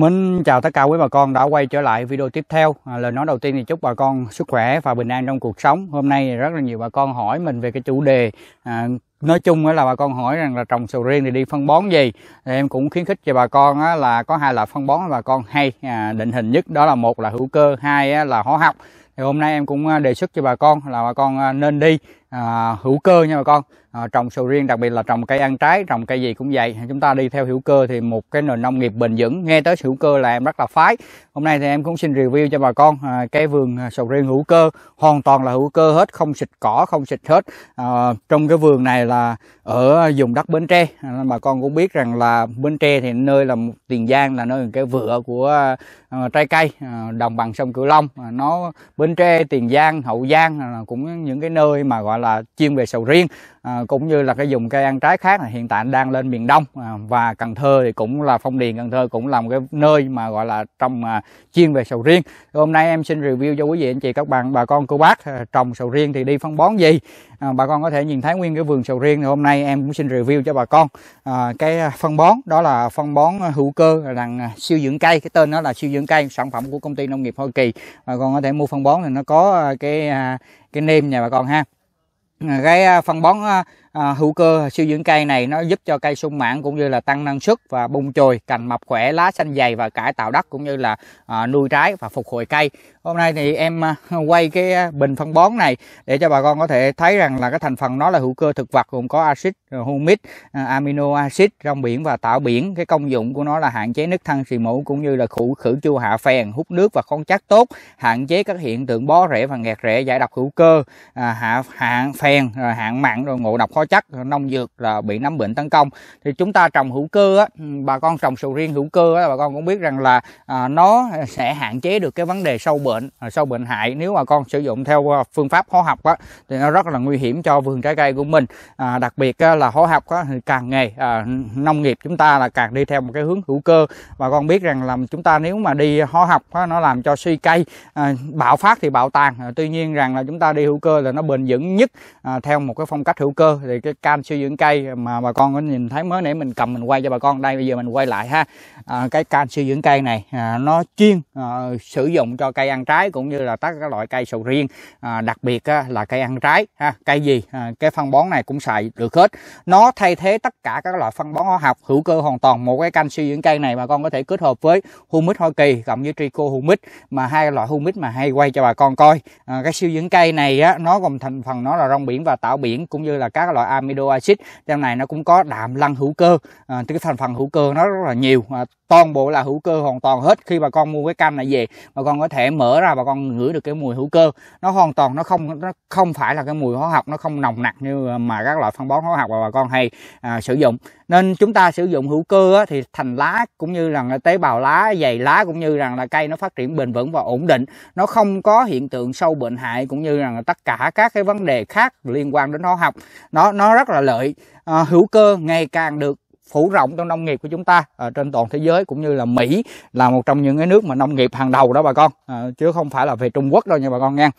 Minh chào tất cả quý bà con đã quay trở lại video tiếp theo à, Lời nói đầu tiên thì chúc bà con sức khỏe và bình an trong cuộc sống Hôm nay rất là nhiều bà con hỏi mình về cái chủ đề à, Nói chung là bà con hỏi rằng là trồng sầu riêng thì đi phân bón gì thì Em cũng khuyến khích cho bà con á, là có hai loại phân bón bà con hay à, Định hình nhất đó là một là hữu cơ, hai á, là hóa học thì hôm nay em cũng à, đề xuất cho bà con là bà con à, nên đi à, hữu cơ nha bà con à, trồng sầu riêng đặc biệt là trồng cây ăn trái trồng cây gì cũng vậy chúng ta đi theo hữu cơ thì một cái nền nông nghiệp bền vững nghe tới hữu cơ là em rất là phái hôm nay thì em cũng xin review cho bà con à, cái vườn à, sầu riêng hữu cơ hoàn toàn là hữu cơ hết không xịt cỏ không xịt hết à, trong cái vườn này là ở vùng đất bến tre à, nên bà con cũng biết rằng là bến tre thì nơi là tiền giang là nơi cái vựa của à, à, trái cây à, đồng bằng sông cửu long à, nó bến tre tiền giang hậu giang à, cũng những cái nơi mà gọi là chuyên về sầu riêng à, cũng như là cái dùng cây ăn trái khác hiện tại đang lên miền Đông à, và Cần Thơ thì cũng là Phong Điền Cần Thơ cũng là một cái nơi mà gọi là trồng à, chuyên về sầu riêng. hôm nay em xin review cho quý vị anh chị các bạn bà con cô bác à, trồng sầu riêng thì đi phân bón gì. À, bà con có thể nhìn thấy nguyên cái vườn sầu riêng thì hôm nay em cũng xin review cho bà con à, cái phân bón đó là phân bón hữu cơ rằng siêu dưỡng cây cái tên nó là siêu dưỡng cây sản phẩm của công ty nông nghiệp Hoa Kỳ. Bà con có thể mua phân bón thì nó có à, cái à, cái nêm nhà bà con ha cái à, phân bón à, À, hữu cơ siêu dưỡng cây này nó giúp cho cây sung mãn cũng như là tăng năng suất và bung chồi cành mập khỏe lá xanh dày và cải tạo đất cũng như là à, nuôi trái và phục hồi cây hôm nay thì em à, quay cái bình phân bón này để cho bà con có thể thấy rằng là cái thành phần nó là hữu cơ thực vật gồm có axit humic amino acid rong biển và tạo biển cái công dụng của nó là hạn chế nứt thân xì mũ cũng như là khử khử chua hạ phèn hút nước và khoáng chắc tốt hạn chế các hiện tượng bó rễ và nghẹt rễ giải độc hữu cơ hạ hạn phèn rồi hạn mặn rồi ngộ độc có chắc nông dược là bị nấm bệnh tấn công thì chúng ta trồng hữu cơ á, ừ, bà con trồng sầu riêng hữu cơ á, bà con cũng biết rằng là à, nó sẽ hạn chế được cái vấn đề sâu bệnh à, sâu bệnh hại nếu mà con sử dụng theo à, phương pháp hóa học á, thì nó rất là nguy hiểm cho vườn trái cây của mình à, đặc biệt á, là hóa học á, thì càng ngày à, nông nghiệp chúng ta là càng đi theo một cái hướng hữu cơ bà con biết rằng là chúng ta nếu mà đi hóa học á, nó làm cho suy cây à, bạo phát thì bạo tàn à, tuy nhiên rằng là chúng ta đi hữu cơ là nó bền vững nhất à, theo một cái phong cách hữu cơ thì cái cam siêu dưỡng cây mà bà con có nhìn thấy mới nãy mình cầm mình quay cho bà con đây bây giờ mình quay lại ha à, cái cam siêu dưỡng cây này à, nó chuyên à, sử dụng cho cây ăn trái cũng như là tất các loại cây sầu riêng à, đặc biệt á, là cây ăn trái ha cây gì à, cái phân bón này cũng xài được hết nó thay thế tất cả các loại phân bón hóa học hữu cơ hoàn toàn một cái canh siêu dưỡng cây này bà con có thể kết hợp với humic hoa kỳ cộng với trico humic mà hai loại humic mà hay quay cho bà con coi à, cái siêu dưỡng cây này á, nó gồm thành phần nó là rong biển và tạo biển cũng như là các loại loại acid, trong này nó cũng có đạm lăng hữu cơ à, cái thành phần hữu cơ nó rất là nhiều à, toàn bộ là hữu cơ hoàn toàn hết khi bà con mua cái cam này về bà con có thể mở ra bà con ngửi được cái mùi hữu cơ nó hoàn toàn nó không nó không phải là cái mùi hóa học nó không nồng nặc như mà các loại phân bón hóa học mà bà con hay à, sử dụng nên chúng ta sử dụng hữu cơ á, thì thành lá cũng như là tế bào lá dày lá cũng như rằng là cây nó phát triển bền vững và ổn định nó không có hiện tượng sâu bệnh hại cũng như rằng là tất cả các cái vấn đề khác liên quan đến hóa học nó nó rất là lợi à, hữu cơ ngày càng được phủ rộng trong nông nghiệp của chúng ta ở à, trên toàn thế giới cũng như là Mỹ là một trong những cái nước mà nông nghiệp hàng đầu đó bà con à, chứ không phải là về Trung Quốc đâu nha bà con nha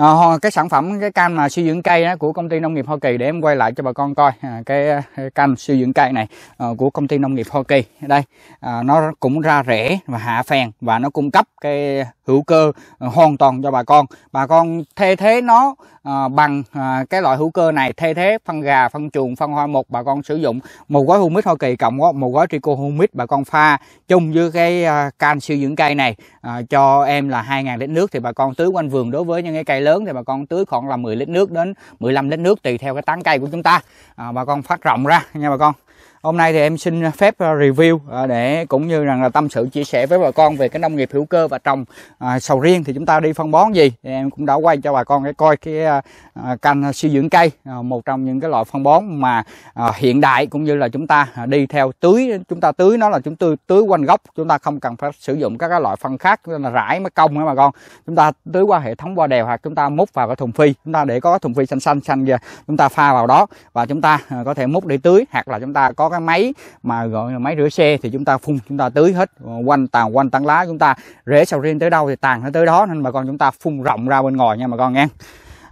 à, cái sản phẩm cái canh mà siêu dưỡng cây đó, của công ty nông nghiệp Hoa Kỳ để em quay lại cho bà con coi à, cái, cái à, can siêu dưỡng cây này à, của công ty nông nghiệp Hoa Kỳ đây à, nó cũng ra rễ và hạ phèn và nó cung cấp cái hữu cơ ờ, hoàn toàn cho bà con bà con thay thế nó à, bằng à, cái loại hữu cơ này thay thế phân gà phân chuồng phân hoa mục bà con sử dụng một gói humic Hoa Kỳ cộng một gói trico humic bà con pha chung với cái à, canh siêu dưỡng cây này à, cho em là 2.000 lít nước thì bà con tưới quanh vườn đối với những cái cây lớn lớn thì bà con tưới khoảng là 10 lít nước đến 15 lít nước tùy theo cái tán cây của chúng ta à, bà con phát rộng ra nha bà con hôm nay thì em xin phép à, review à, để cũng như rằng là tâm sự chia sẻ với bà con về cái nông nghiệp hữu cơ và trồng à, sầu riêng thì chúng ta đi phân bón gì thì em cũng đã quay cho bà con cái coi cái à, à canh suy dưỡng cây à, một trong những cái loại phân bón mà à, hiện đại cũng như là chúng ta đi theo tưới chúng ta tưới nó là chúng tôi tưới quanh gốc chúng ta không cần phải sử dụng các cái loại phân khác chúng là rải mới công đó bà con chúng ta tưới qua hệ thống bo đèo hoặc chúng ta múc vào cái thùng phi chúng ta để có cái thùng phi xanh xanh xanh kìa chúng ta pha vào đó và chúng ta có thể múc để tưới hoặc là chúng ta có cái máy mà gọi là máy rửa xe thì chúng ta phun chúng ta tưới hết ờ, quanh tàn quanh tán lá chúng ta rễ sầu riêng tới đâu thì tàn nó tới đó nên bà con chúng ta phun rộng ra bên ngoài nha bà con nghe à,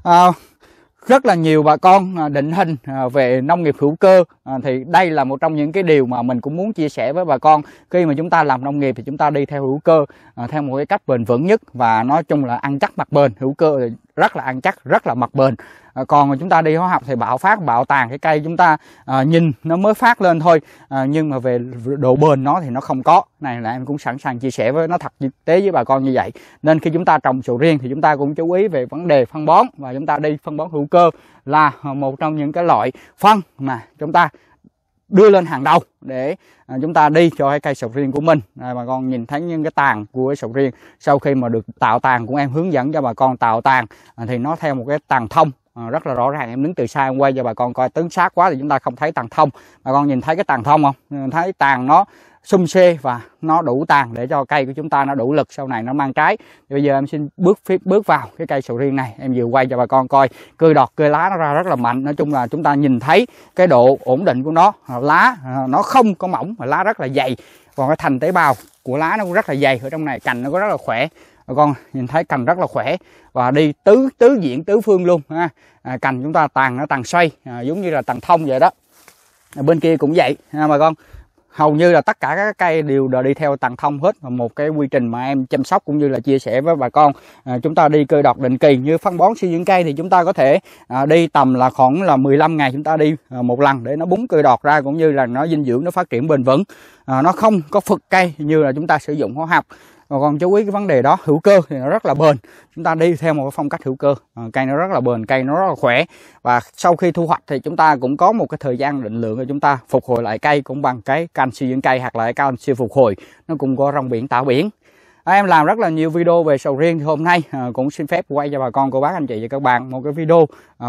ờ, rất là nhiều bà con à, định hình à, về nông nghiệp hữu cơ à, thì đây là một trong những cái điều mà mình cũng muốn chia sẻ với bà con khi mà chúng ta làm nông nghiệp thì chúng ta đi theo hữu cơ theo một cái cách bền vững nhất và nói chung là ăn chắc mặt bền hữu cơ rất là ăn chắc rất là mặt bền à, còn chúng ta đi hóa học thì bạo phát bạo tàn cái cây chúng ta à, nhìn nó mới phát lên thôi à, nhưng mà về độ bền nó thì nó không có này là em cũng sẵn sàng chia sẻ với nó thật thực tế với bà con như vậy nên khi chúng ta trồng sầu riêng thì chúng ta cũng chú ý về vấn đề phân bón và chúng ta đi phân bón hữu cơ là một trong những cái loại phân mà chúng ta đưa lên hàng đầu để à, chúng ta đi cho cái cây sầu riêng của mình à, bà con nhìn thấy những cái tàn của sầu riêng sau khi mà được tạo tàn cũng em hướng dẫn cho bà con tạo tàn à, thì nó theo một cái tàn thông à, rất là rõ ràng em đứng từ xa em quay cho bà con coi tấn sát quá thì chúng ta không thấy tàn thông bà con nhìn thấy cái tàn thông không thấy tàn nó xung xê và nó đủ tàn để cho cây của chúng ta nó đủ lực sau này nó mang trái thì bây giờ em xin bước bước vào cái cây sầu riêng này em vừa quay cho bà con coi cưa đọt cưa lá nó ra rất là mạnh nói chung là chúng ta nhìn thấy cái độ ổn định của nó lá à, nó không có mỏng mà lá rất là dày còn cái thành tế bào của lá nó cũng rất là dày ở trong này cành nó có rất là khỏe bà con nhìn thấy cành rất là khỏe và đi tứ tứ diện tứ phương luôn ha à, cành chúng ta tàn nó tàn xoay à, giống như là tàn thông vậy đó à, bên kia cũng vậy ha bà con hầu như là tất cả các cây đều đã đi theo tầng thông hết một cái quy trình mà em chăm sóc cũng như là chia sẻ với bà con à, chúng ta đi cơ đọt định kỳ như phân bón suy dưỡng cây thì chúng ta có thể à, đi tầm là khoảng là 15 ngày chúng ta đi à, một lần để nó búng cơ đọt ra cũng như là nó dinh dưỡng nó phát triển bền vững à, nó không có phực cây như là chúng ta sử dụng hóa học mà còn chú ý cái vấn đề đó hữu cơ thì nó rất là bền chúng ta đi theo một cái phong cách hữu cơ ờ, cây nó rất là bền cây nó rất là khỏe và sau khi thu hoạch thì chúng ta cũng có một cái thời gian định lượng để chúng ta phục hồi lại cây cũng bằng cái canxi dưỡng cây hoặc là canxi phục hồi nó cũng có rong biển tạo biển ờ, em làm rất là nhiều video về sầu riêng thì hôm nay ờ, cũng xin phép quay cho bà con cô bác anh chị và các bạn một cái video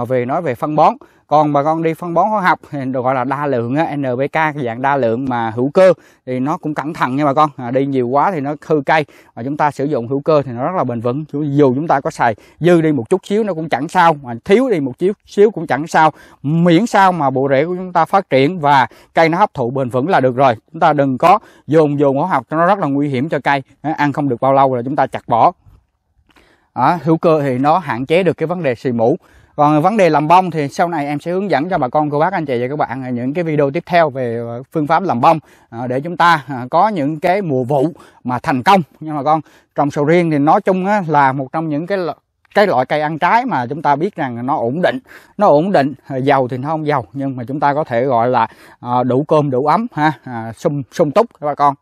về nói về phân bón còn bà con đi phân bón hóa học được gọi là đa lượng á, NPK dạng đa lượng mà hữu cơ thì nó cũng cẩn thận nha bà con à, đi nhiều quá thì nó hư cây mà chúng ta sử dụng hữu cơ thì nó rất là bền vững dù chúng ta có xài dư đi một chút xíu nó cũng chẳng sao mà thiếu đi một chút xíu cũng chẳng sao miễn sao mà bộ rễ của chúng ta phát triển và cây nó hấp thụ bền vững là được rồi chúng ta đừng có dùng dùng hóa học nó rất là nguy hiểm cho cây ăn không được bao lâu là chúng ta chặt bỏ à, hữu cơ thì nó hạn chế được cái vấn đề xì mũ còn vấn đề làm bông thì sau này em sẽ hướng dẫn cho bà con cô bác anh chị và các bạn những cái video tiếp theo về phương pháp làm bông à, để chúng ta à, có những cái mùa vụ mà thành công nhưng mà con trồng sầu riêng thì nói chung là một trong những cái cái loại cây ăn trái mà chúng ta biết rằng nó ổn định nó ổn định à, giàu thì nó không giàu nhưng mà chúng ta có thể gọi là đủ cơm đủ ấm ha sung sung túc các bà con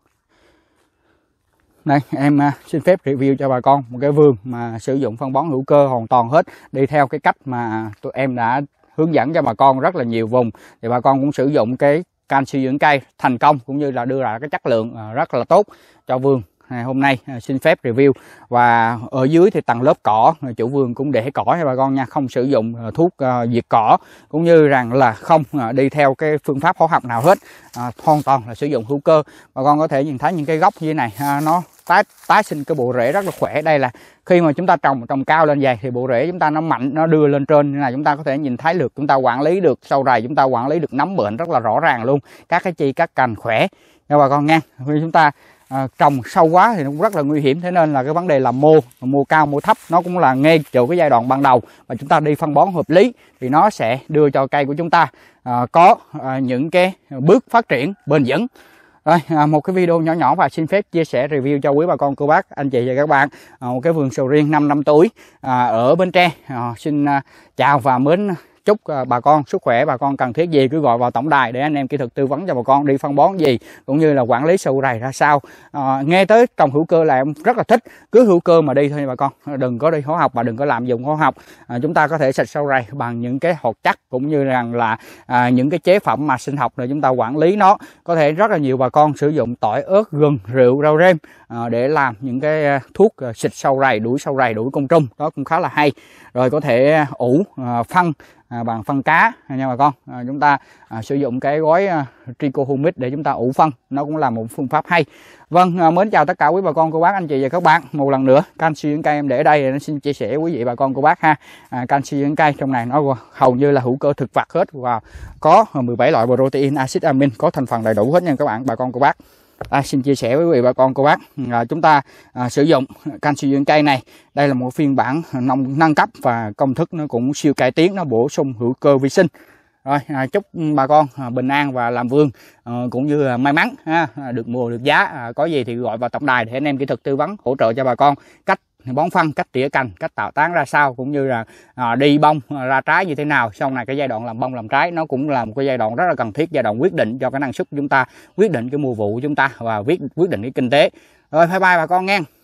đây, em à, xin phép review cho bà con một cái vườn mà sử dụng phân bón hữu cơ hoàn toàn hết đi theo cái cách mà tụi em đã hướng dẫn cho bà con rất là nhiều vùng thì bà con cũng sử dụng cái canxi dưỡng cây thành công cũng như là đưa ra cái chất lượng à, rất là tốt cho vườn à, hôm nay à, xin phép review và ở dưới thì tầng lớp cỏ à, chủ vườn cũng để cỏ nha bà con nha không sử dụng à, thuốc diệt cỏ cũng như rằng là không đi theo cái phương pháp hóa học nào hết hoàn toàn là sử dụng hữu cơ bà con có thể nhìn thấy những cái gốc như thế này nó tái tái sinh cái bộ rễ rất là khỏe đây là khi mà chúng ta trồng trồng cao lên vậy thì bộ rễ chúng ta nó mạnh nó đưa lên trên như này chúng ta có thể nhìn thấy được chúng ta quản lý được sâu rầy chúng ta quản lý được nấm bệnh rất là rõ ràng luôn các cái chi các cành khỏe nha bà con nha khi chúng ta à, trồng sâu quá thì nó cũng rất là nguy hiểm thế nên là cái vấn đề là mua mua cao mua thấp nó cũng là ngay từ cái giai đoạn ban đầu mà chúng ta đi phân bón hợp lý thì nó sẽ đưa cho cây của chúng ta à, có à, những cái bước phát triển bền vững Đây à, một cái video nhỏ nhỏ và xin phép chia sẻ review cho quý bà con cô bác anh chị và các bạn một cái vườn sầu riêng 5 năm tuổi ở Bến Tre xin chào và mến chúc ờ, bà con sức khỏe bà con cần thiết gì cứ gọi vào tổng đài để anh em kỹ thuật tư vấn cho bà con đi phân bón gì cũng như là quản lý sâu rầy ra sao à, nghe tới trồng hữu cơ là em rất là thích cứ hữu cơ mà đi thôi bà con đừng có đi hóa học mà đừng có làm dụng hóa học à, chúng ta có thể sạch sâu rầy bằng những cái hột chắc cũng như rằng là à, những cái chế phẩm mà sinh học để chúng ta quản lý nó có thể rất là nhiều bà con sử dụng tỏi ớt gừng rượu rau rem à, để làm những cái thuốc xịt sâu rầy đuổi sâu rầy đuổi côn trùng đó cũng khá là hay rồi có thể ủ phân À, bằng phân cá à, nha bà con à, chúng ta à, sử dụng cái gói à, tricohumic để chúng ta ủ phân nó cũng là một phương pháp hay vâng à, mến chào tất cả quý bà con cô bác anh chị và các bạn một lần nữa canxi dưỡng cây em để đây để xin chia sẻ quý vị bà con cô bác ha à, canxi dưỡng cây trong này nó hầu như là hữu cơ thực vật hết và có 17 loại protein axit amin có thành phần đầy đủ hết nha các bạn bà con cô bác à, xin chia sẻ với quý vị bà con cô bác là chúng ta à, sử dụng canxi dưỡng cây này đây là một phiên bản nông nâng cấp và công thức nó cũng siêu cải tiến nó bổ sung hữu cơ vi sinh rồi à, chúc bà con à, bình an và làm vườn à, cũng như à, may mắn ha, à, được mùa được giá à, có gì thì gọi vào tổng đài để anh em kỹ thuật tư vấn hỗ trợ cho bà con cách bón phân cách tỉa cành cách tạo tán ra sao cũng như là à, đi bông à, ra trái như thế nào sau này cái giai đoạn làm bông làm trái nó cũng là một cái giai đoạn rất là cần thiết giai đoạn quyết định cho cái năng suất chúng ta quyết định cái mùa vụ của chúng ta và quyết quyết định cái kinh tế rồi bye bye bà con nghe